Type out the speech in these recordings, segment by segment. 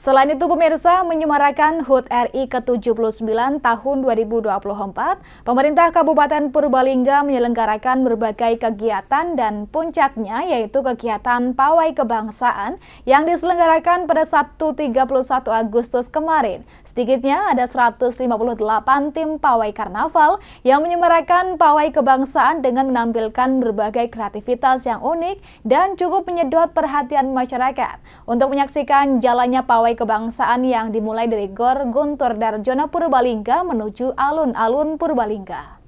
Selain itu, pemirsa menyemarakan HUT RI ke-79 tahun 2024, pemerintah Kabupaten Purbalingga menyelenggarakan berbagai kegiatan dan puncaknya yaitu kegiatan Pawai Kebangsaan yang diselenggarakan pada Sabtu 31 Agustus kemarin. Sedikitnya ada 158 tim pawai karnaval yang menyemarakan pawai kebangsaan dengan menampilkan berbagai kreativitas yang unik dan cukup menyedot perhatian masyarakat. Untuk menyaksikan jalannya pawai pawai kebangsaan yang dimulai dari Gor Guntur Darjono Purbalingga menuju alun-alun Purbalingga.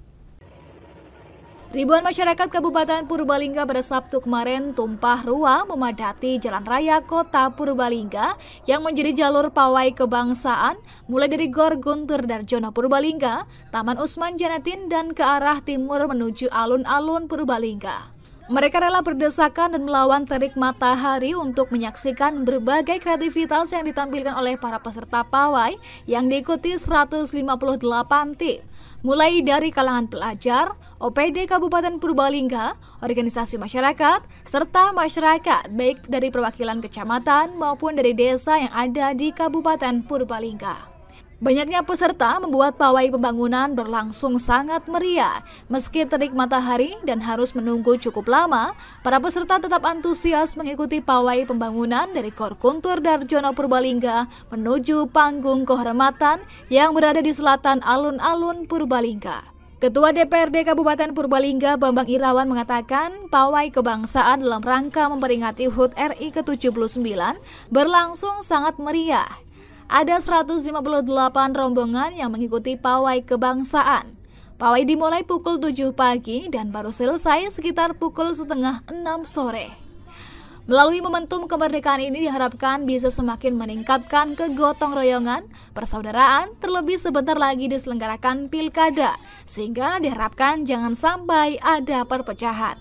Ribuan masyarakat Kabupaten Purbalingga pada Sabtu kemarin tumpah ruah memadati jalan raya kota Purbalingga yang menjadi jalur pawai kebangsaan mulai dari Gor Guntur Darjono Purbalingga, Taman Usman Janatin dan ke arah timur menuju alun-alun Purbalingga. Mereka rela berdesakan dan melawan terik matahari untuk menyaksikan berbagai kreativitas yang ditampilkan oleh para peserta pawai yang diikuti 158 tim. Mulai dari kalangan pelajar, OPD Kabupaten Purbalingga, organisasi masyarakat, serta masyarakat baik dari perwakilan kecamatan maupun dari desa yang ada di Kabupaten Purbalingga. Banyaknya peserta membuat pawai pembangunan berlangsung sangat meriah. Meski terik matahari dan harus menunggu cukup lama, para peserta tetap antusias mengikuti pawai pembangunan dari Korkuntur Darjono Purbalingga menuju panggung kehormatan yang berada di selatan alun-alun Purbalingga. Ketua DPRD Kabupaten Purbalingga Bambang Irawan mengatakan pawai kebangsaan dalam rangka memperingati HUT RI ke-79 berlangsung sangat meriah ada 158 rombongan yang mengikuti pawai kebangsaan. Pawai dimulai pukul 7 pagi dan baru selesai sekitar pukul setengah 6 sore. Melalui momentum kemerdekaan ini diharapkan bisa semakin meningkatkan kegotong royongan, persaudaraan, terlebih sebentar lagi diselenggarakan pilkada, sehingga diharapkan jangan sampai ada perpecahan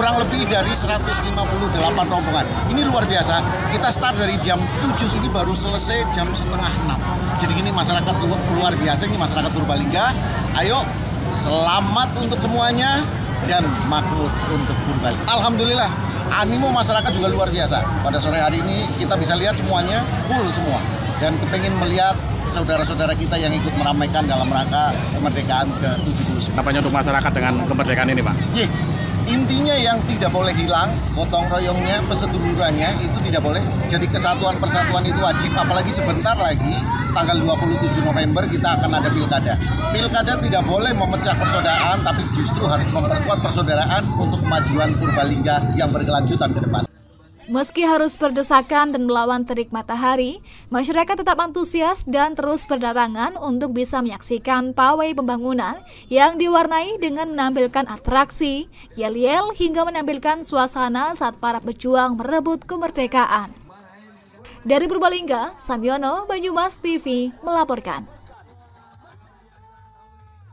kurang lebih dari 158 rombongan. Ini luar biasa. Kita start dari jam 7 ini baru selesai jam setengah 6. Jadi ini masyarakat luar biasa ini masyarakat Purbalingga. Ayo selamat untuk semuanya dan makmur untuk Purbalingga. Alhamdulillah animo masyarakat juga luar biasa. Pada sore hari ini kita bisa lihat semuanya full semua dan kepengen melihat saudara-saudara kita yang ikut meramaikan dalam rangka kemerdekaan ke-79. Apanya untuk masyarakat dengan kemerdekaan ini, Pak? Yeah intinya yang tidak boleh hilang gotong royongnya pesedulurannya itu tidak boleh jadi kesatuan persatuan itu wajib apalagi sebentar lagi tanggal 27 November kita akan ada pilkada pilkada tidak boleh memecah persaudaraan tapi justru harus memperkuat persaudaraan untuk kemajuan Purbalingga yang berkelanjutan ke depan Meski harus berdesakan dan melawan terik matahari, masyarakat tetap antusias dan terus berdatangan untuk bisa menyaksikan pawai pembangunan yang diwarnai dengan menampilkan atraksi, yel-yel hingga menampilkan suasana saat para pejuang merebut kemerdekaan. Dari Purbalingga, Samyono, Banyumas TV melaporkan.